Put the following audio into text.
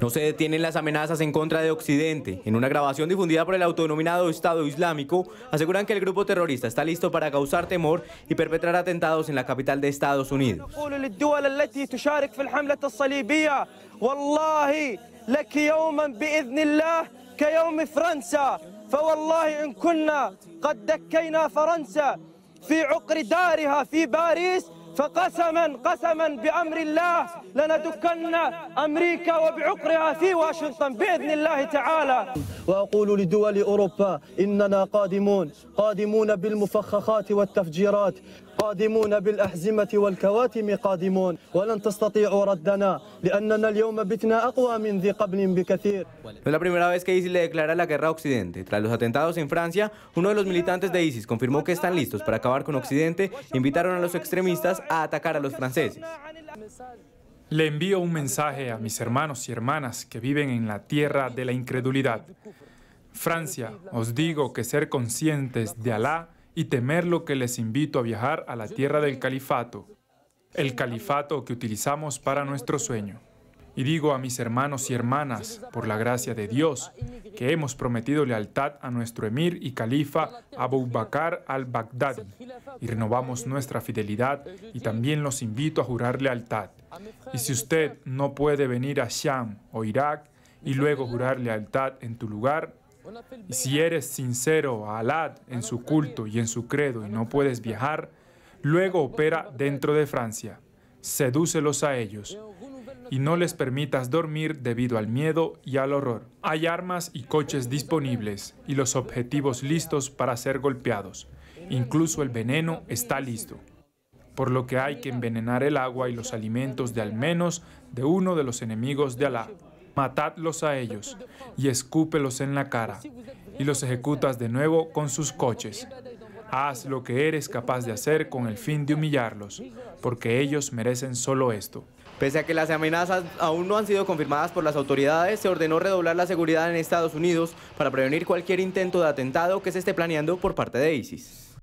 No se detienen las amenazas en contra de Occidente. En una grabación difundida por el autodenominado Estado Islámico, aseguran que el grupo terrorista está listo para causar temor y perpetrar atentados en la capital de Estados Unidos. فقسما قسما بأمر الله لندكن أمريكا وبعقرها في واشنطن بإذن الله تعالى وأقول لدول أوروبا إننا قادمون قادمون بالمفخخات والتفجيرات la primera vez que ISIS le declara la guerra a Occidente. Tras los atentados en Francia, uno de los militantes de ISIS confirmó que están listos para acabar con Occidente e invitaron a los extremistas a atacar a los franceses. Le envío un mensaje a mis hermanos y hermanas que viven en la tierra de la incredulidad. Francia, os digo que ser conscientes de Alá y temer lo que les invito a viajar a la tierra del califato, el califato que utilizamos para nuestro sueño. Y digo a mis hermanos y hermanas, por la gracia de Dios, que hemos prometido lealtad a nuestro emir y califa Abu Bakr al bagdad y renovamos nuestra fidelidad y también los invito a jurar lealtad. Y si usted no puede venir a Sham o Irak y luego jurar lealtad en tu lugar, y si eres sincero a Alad en su culto y en su credo y no puedes viajar, luego opera dentro de Francia. Sedúcelos a ellos y no les permitas dormir debido al miedo y al horror. Hay armas y coches disponibles y los objetivos listos para ser golpeados. Incluso el veneno está listo, por lo que hay que envenenar el agua y los alimentos de al menos de uno de los enemigos de Alá matadlos a ellos y escúpelos en la cara, y los ejecutas de nuevo con sus coches. Haz lo que eres capaz de hacer con el fin de humillarlos, porque ellos merecen solo esto. Pese a que las amenazas aún no han sido confirmadas por las autoridades, se ordenó redoblar la seguridad en Estados Unidos para prevenir cualquier intento de atentado que se esté planeando por parte de ISIS.